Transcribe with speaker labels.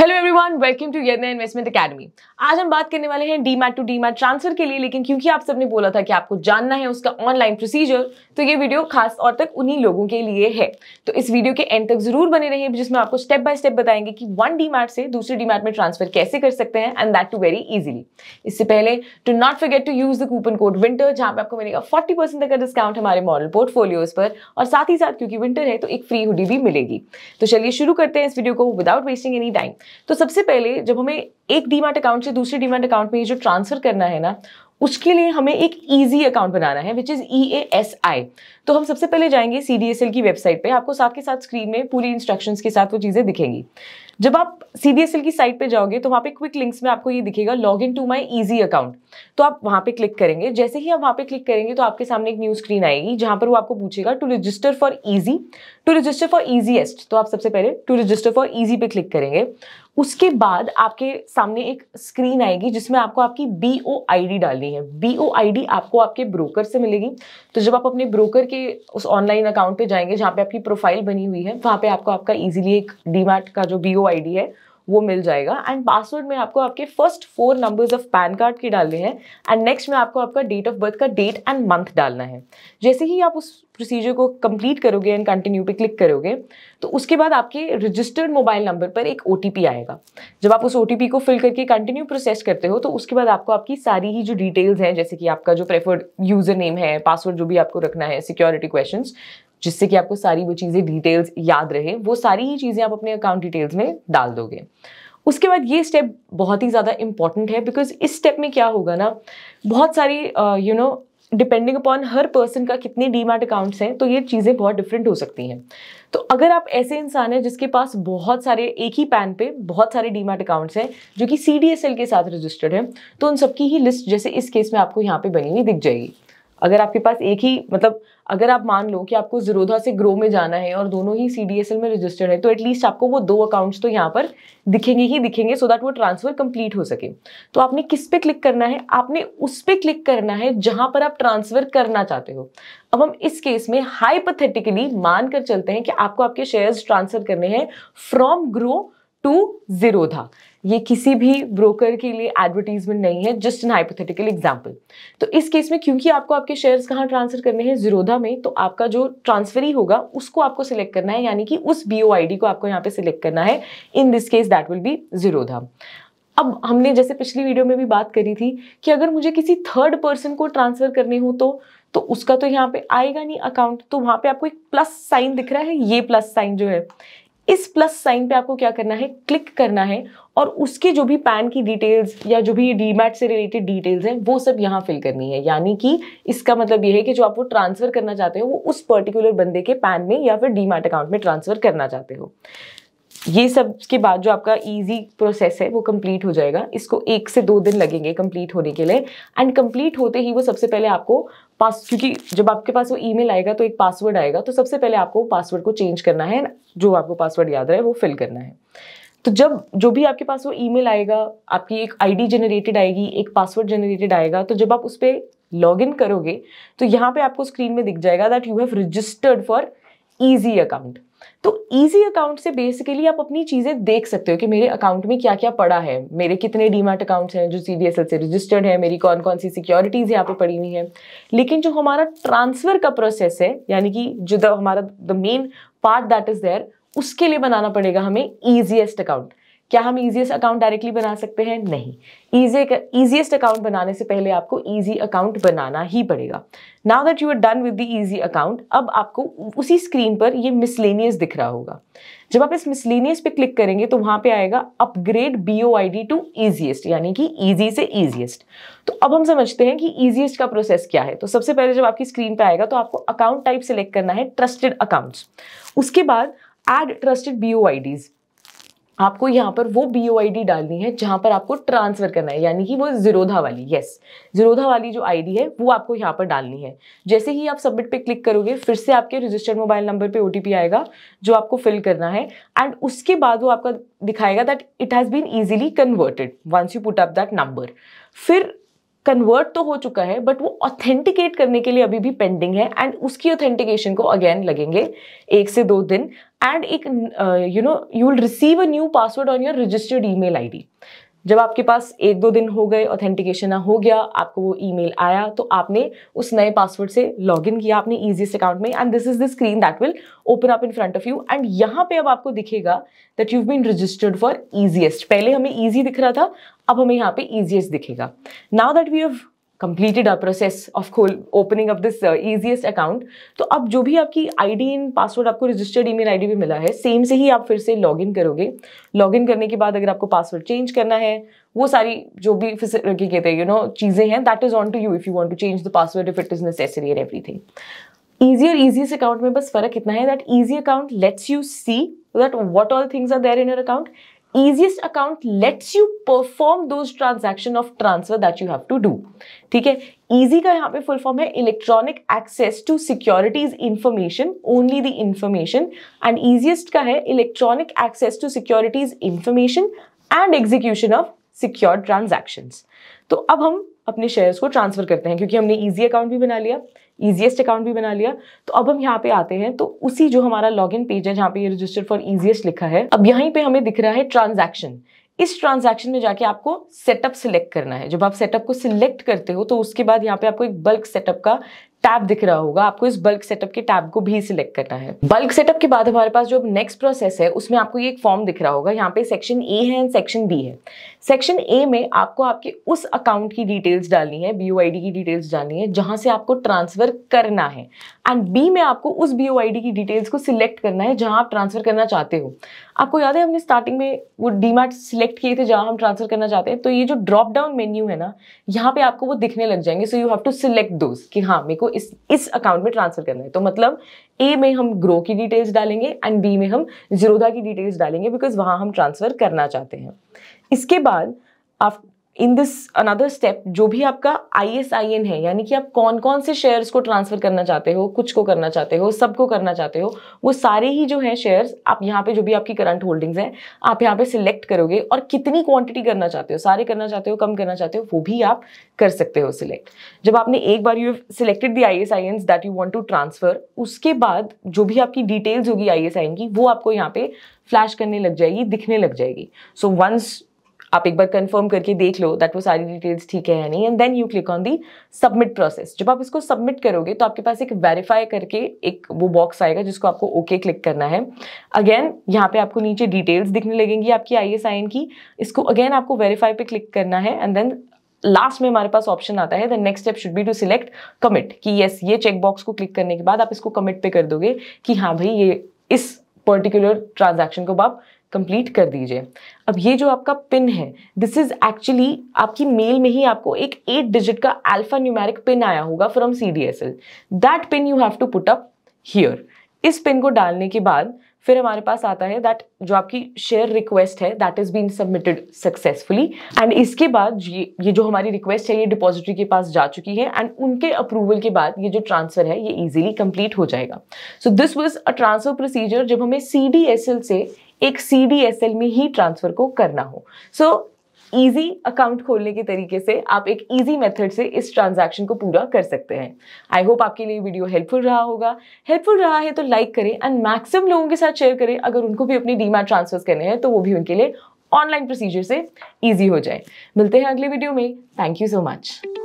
Speaker 1: hello welcome to Yadnya investment academy आज हम बात करने वाले हैं डीमैट टू डीमैट ट्रांसफर के लिए लेकिन क्योंकि आप सबने बोला था कि आपको जानना है उसका ऑनलाइन प्रोसीजर तो ये वीडियो खास तौर तक उन्हीं लोगों के लिए है तो इस वीडियो के एंड तक जरूर बने रहिए जिसमें आपको स्टेप बाय स्टेप बताएंगे कि वन डी से दूसरे डी में ट्रांसफर कैसे कर सकते हैं and that too very easily इससे पहले do not forget to use the coupon code winter जहां पे आपको मिलेगा फोर्टी परसेंट का डिस्काउंट हमारे मॉडल पोर्टफोलियोज पर और साथ ही साथ क्योंकि विंटर है तो एक फ्री हुडी भी मिलेगी तो चलिए शुरू करते हैं इस वीडियो को विदाउट वेस्टिंग एनी टाइम तो सबसे पहले जब हमें एक डीमार्ट अकाउंट से दूसरे डीमार्ट अकाउंट में ये जो ट्रांसफर करना है ना उसके लिए हमें एक ईजी अकाउंट बनाना है which is E A S I तो हम सबसे पहले जाएंगे सी डी एस एल की वेबसाइट पर आपको साथ के साथ स्क्रीन में पूरी इंस्ट्रक्शंस के साथ वो चीज़ें दिखेंगी जब आप सीबीएसएल e की साइट पे जाओगे तो वहाँ पे क्विक लिंक्स में आपको ये दिखेगा log in to my easi account तो आप वहाँ पे क्लिक करेंगे जैसे ही आप वहाँ पे क्लिक करेंगे तो आपके सामने एक न्यू स्क्रीन आएगी जहाँ पर वो आपको पूछेगा to register for easi to register for easiest तो आप सबसे पहले टू रजिस्टर फॉर ईजी पे क्लिक करेंगे उसके बाद आपके सामने एक स्क्रीन आएगी जिसमें आपको आपकी बी ओ आई डी डालनी है बी ओ आई डी आपको आपके ब्रोकर से मिलेगी तो जब आप अपने ब्रोकर के उस ऑनलाइन अकाउंट पे जाएंगे जहाँ पे आपकी प्रोफाइल बनी हुई है वहाँ पे आपको आपका इजीली एक डीमैट का जो बी ओ जो आईडी है वो मिल जाएगा एंड पासवर्ड में आपको आपके first four numbers of PAN card की डालने हैं एंड नेक्स्ट में आपको आपका डेट ऑफ बर्थ का डेट एंड मंथ डालना है जैसे ही आप उस प्रोसीजर को कंप्लीट करोगे एंड कंटिन्यू पे क्लिक करोगे तो उसके बाद आपके रजिस्टर्ड मोबाइल नंबर पर एक ओ आएगा जब आप उस ओ को फिल करके कंटिन्यू प्रोसेस करते हो तो उसके बाद आपको आपकी सारी ही जो डिटेल्स हैं जैसे कि आपका जो प्रेफर्ड यूज़र नेम है पासवर्ड जो भी आपको रखना है सिक्योरिटी क्वेश्चन जिससे कि आपको सारी वो चीज़ें डिटेल्स याद रहे वो सारी ही चीज़ें आप अपने अकाउंट डिटेल्स में डाल दोगे उसके बाद ये स्टेप बहुत ही ज़्यादा इम्पॉर्टेंट है बिकॉज इस स्टेप में क्या होगा ना बहुत सारी यू नो डिपेंडिंग अपॉन हर पर्सन का कितने डीमैट अकाउंट्स हैं तो ये चीज़ें बहुत डिफरेंट हो सकती हैं तो अगर आप ऐसे इंसान हैं जिसके पास बहुत सारे एक ही पैन पे बहुत सारे डीमैट अकाउंट्स हैं जो कि सी के साथ रजिस्टर्ड हैं तो उन सबकी ही लिस्ट जैसे इस केस में आपको यहाँ पे बनी हुई दिख जाएगी अगर आपके पास एक ही मतलब अगर आप मान लो कि आपको जीरोधा से ग्रो में जाना है और दोनों ही सी में रजिस्टर्ड है तो एटलीस्ट आपको वो दो अकाउंट्स तो यहाँ पर दिखेंगे ही दिखेंगे सो दैट वो ट्रांसफ़र कंप्लीट हो सके तो आपने किस पे क्लिक करना है आपने उस पर क्लिक करना है जहाँ पर आप ट्रांसफ़र करना चाहते हो अब हम इस केस में हाइपथेटिकली मान कर चलते हैं कि आपको आपके शेयर्स ट्रांसफ़र करने हैं फ्रॉम ग्रो टू जीरो था ये किसी भी ब्रोकर के लिए एडवर्टीजमेंट नहीं है जस्ट एन हाइपोथेटिकल एग्जाम्पल तो इस केस में क्योंकि आपको आपके शेयर्स कहाँ ट्रांसफर करने हैं जीरोधा में तो आपका जो ट्रांसफर ही होगा उसको आपको सिलेक्ट करना है यानी कि उस बी को आपको यहाँ पे सिलेक्ट करना है in this case that will be Zerodha अब हमने जैसे पिछली वीडियो में भी बात करी थी कि अगर मुझे किसी थर्ड पर्सन को ट्रांसफर करने हो तो तो उसका तो यहाँ पे आएगा नहीं अकाउंट तो वहाँ पे आपको एक प्लस साइन दिख रहा है ये प्लस साइन जो है इस प्लस साइन पे आपको क्या करना है क्लिक करना है और उसके जो भी पैन की डिटेल्स या जो भी डीमैट से रिलेटेड डिटेल्स हैं वो सब यहाँ फिल करनी है यानी कि इसका मतलब ये है कि जो आप वो ट्रांसफ़र करना चाहते हो वो उस पर्टिकुलर बंदे के पैन में या फिर डीमैट अकाउंट में ट्रांसफ़र करना चाहते हो ये सब के बाद जो आपका इजी प्रोसेस है वो कंप्लीट हो जाएगा इसको एक से दो दिन लगेंगे कंप्लीट होने के लिए एंड कंप्लीट होते ही वो सबसे पहले आपको पास क्योंकि जब आपके पास वो ईमेल आएगा तो एक पासवर्ड आएगा तो सबसे पहले आपको पासवर्ड को चेंज करना है जो आपको पासवर्ड याद रहे वो फिल करना है तो जब जो भी आपके पास वो ईमेल आएगा आपकी एक आईडी जनरेटेड आएगी एक पासवर्ड जनरेटेड आएगा तो जब आप उस पर लॉग इन करोगे तो यहाँ पे आपको स्क्रीन में दिख जाएगा that you have registered for easi account तो इजी अकाउंट से बेसिकली आप अपनी चीज़ें देख सकते हो कि मेरे अकाउंट में क्या क्या पड़ा है मेरे कितने डीमार्ट अकाउंट्स हैं जो सी से रजिस्टर्ड है मेरी कौन कौन सी सिक्योरिटीज़ यहाँ पे पड़ी हुई हैं लेकिन जो हमारा ट्रांसफ़र का प्रोसेस है यानी कि जो द हमारा the main part that is there उसके लिए बनाना पड़ेगा हमें ईजीएस्ट अकाउंट क्या हम ईजिएस्ट अकाउंट डायरेक्टली बना सकते हैं नहीं ईजी ईजिएस्ट अकाउंट बनाने से पहले आपको ईजी अकाउंट बनाना ही पड़ेगा now that you are done with the easi account अब आपको उसी स्क्रीन पर ये मिसलेनियस दिख रहा होगा जब आप इस मिसलेनियस पे क्लिक करेंगे तो वहां पे आएगा upgrade B O I D to easiest यानी कि ईजी से ईजीएस्ट तो अब हम समझते हैं कि ईजीएस्ट का प्रोसेस क्या है तो सबसे पहले जब आपकी स्क्रीन पे आएगा तो आपको अकाउंट टाइप सेलेक्ट करना है ट्रस्टेड अकाउंट्स उसके बाद add trusted B O I Ds आपको यहाँ पर वो बी ओ आई डी डालनी है जहाँ पर आपको ट्रांसफ़र करना है यानी कि वो जीरोधा वाली यस जीरोधा वाली जो आई डी है वो आपको यहाँ पर डालनी है जैसे ही आप सबमिट पे क्लिक करोगे फिर से आपके रजिस्टर्ड मोबाइल नंबर पे ओ टी पी आएगा जो आपको फिल करना है एंड उसके बाद वो आपका दिखाएगा that it has been easily converted once you put up that number फिर कन्वर्ट तो हो चुका है बट वो ऑथेंटिकेट करने के लिए अभी भी पेंडिंग है एंड उसकी ऑथेंटिकेशन को अगेन लगेंगे एक से दो दिन एंड एक you know you will receive a new password on your registered email ID जब आपके पास एक दो दिन हो गए ऑथेंटिकेशन हो गया आपको वो ईमेल आया तो आपने उस नए पासवर्ड से लॉग इन किया आपने ईजीएस्ट अकाउंट में and this is the screen that will open up in front of you and यहाँ पे अब आपको दिखेगा that you been registered for easiest पहले हमें ईजी दिख रहा था अब हमें यहाँ पे ईजीएस्ट दिखेगा now that we have completed a process of opening up this easiest account तो अब जो भी आपकी आई डी एंड पासवर्ड आपको registered email I D भी मिला है सेम से ही आप फिर से लॉग इन करोगे लॉग इन करने के बाद अगर आपको पासवर्ड चेंज करना है वो सारी जो भी की कहते हैं यू नो चीज़ें हैं that is on to you if you want to change the password if it is necessary and thing easi और ईजीएस अकाउंट में बस फर्क इतना है that easi account lets you see that what all things are there in your account easiest account lets you perform those transaction of transfer that you have to do ठीक है easy का यहाँ पे full form है electronic access to securities information only the information and easiest का है electronic access to securities information and execution of secure transactions तो अब हम अपने शेयर्स को ट्रांसफ़र करते हैं क्योंकि हमने ईजी अकाउंट भी बना लिया ईजीएस्ट अकाउंट भी बना लिया तो अब हम यहाँ पे आते हैं तो उसी जो हमारा लॉग इन पेज है जहाँ पे रजिस्टर फॉर ईजीएस्ट लिखा है अब यहाँ पे हमें दिख रहा है ट्रांजेक्शन इस ट्रांजैक्शन में जाके आपको सेटअप सिलेक्ट करना है जब आप सेटअप को सिलेक्ट करते हो तो उसके बाद यहाँ पे आपको एक बल्क सेटअप का टैब दिख रहा होगा आपको इस बल्क सेटअप के टैब को भी सिलेक्ट करना है बल्क सेटअप के बाद हमारे पास जो नेक्स्ट प्रोसेस है उसमें आपको ये एक फॉर्म दिख रहा होगा यहाँ पे सेक्शन ए है एंड सेक्शन बी है सेक्शन ए में आपको आपके उस अकाउंट की डिटेल्स डालनी है बी की डिटेल्स डालनी है जहां से आपको ट्रांसफर करना है एंड बी में आपको उस बी की डिटेल्स को सिलेक्ट करना है जहां आप ट्रांसफर करना चाहते हो आपको याद है हमने स्टार्टिंग में वो डी मार्ट सिलेक्ट किए थे जहाँ हम ट्रांसफर करना चाहते हैं तो ये जो ड्रॉप डाउन मेन्यू है ना यहाँ पे आपको वो दिखने लग जाएंगे so you have to select those कि हाँ मेरे को इस इस अकाउंट में ट्रांसफर करना है तो मतलब ए में हम ग्रो की डिटेल्स डालेंगे एंड बी में हम जीरोधा की डिटेल्स डालेंगे बिकॉज वहाँ हम ट्रांसफर करना चाहते हैं इसके बाद आप इन दिस अनदर स्टेप जो भी आपका आई एस आई एन है यानी कि आप कौन कौन से शेयर्स को ट्रांसफर करना चाहते हो कुछ को करना चाहते हो सबको करना चाहते हो वो सारे ही जो है शेयर्स आप यहाँ पे जो भी आपकी करंट होल्डिंग्स हैं आप यहाँ पे सिलेक्ट करोगे और कितनी क्वांटिटी करना चाहते हो सारे करना चाहते हो कम करना चाहते हो वो भी आप कर सकते हो सिलेक्ट जब आपने एक बार you selected the I S I N that you want to transfer उसके बाद जो भी आपकी डिटेल्स होगी आई एस आई एन की वो आपको यहाँ पे फ्लैश करने लग जाएगी दिखने लग जाएगी सो so, वंस आप एक बार कंफर्म करके देख लो दैट वो सारी डिटेल्स ठीक है या नहीं and then you click on the submit process जब आप इसको सबमिट करोगे तो आपके पास एक वेरीफाई करके एक वो बॉक्स आएगा जिसको आपको ओके okay क्लिक करना है अगेन यहाँ पे आपको नीचे डिटेल्स दिखने लगेंगी आपकी आई एस e की इसको अगेन आपको वेरीफाई पे क्लिक करना है एंड देन लास्ट में हमारे पास ऑप्शन आता है the next step should be to select commit कि यस ये चेक बॉक्स को क्लिक करने के बाद आप इसको कमिट पे कर दोगे कि हाँ भाई ये इस पर्टिकुलर ट्रांजैक्शन को आप कंप्लीट कर दीजिए अब ये जो आपका पिन है दिस इज़ एक्चुअली आपकी मेल में ही आपको एक एट डिजिट का अल्फा न्यूमेरिक पिन आया होगा from C D S L that PIN you have to put up here इस पिन को डालने के बाद फिर हमारे पास आता है दैट जो आपकी शेयर रिक्वेस्ट है that is been submitted successfully and इसके बाद ये ये जो हमारी रिक्वेस्ट है ये डिपॉजिटरी के पास जा चुकी है एंड उनके अप्रूवल के बाद ये जो ट्रांसफ़र है ये इजीली कंप्लीट हो जाएगा so this was a transfer procedure जब हमें सी से एक सी में ही ट्रांसफ़र को करना हो सो so, ईजी अकाउंट खोलने के तरीके से आप एक ईजी मेथड से इस ट्रांजैक्शन को पूरा कर सकते हैं आई होप आपके लिए वीडियो हेल्पफुल रहा होगा हेल्पफुल रहा है तो लाइक करें एंड मैक्सिमम लोगों के साथ शेयर करें अगर उनको भी अपनी डीमैट ट्रांसफर्स करने हैं तो वो भी उनके लिए ऑनलाइन प्रोसीजर से ईजी हो जाए मिलते हैं अगले वीडियो में थैंक यू सो मच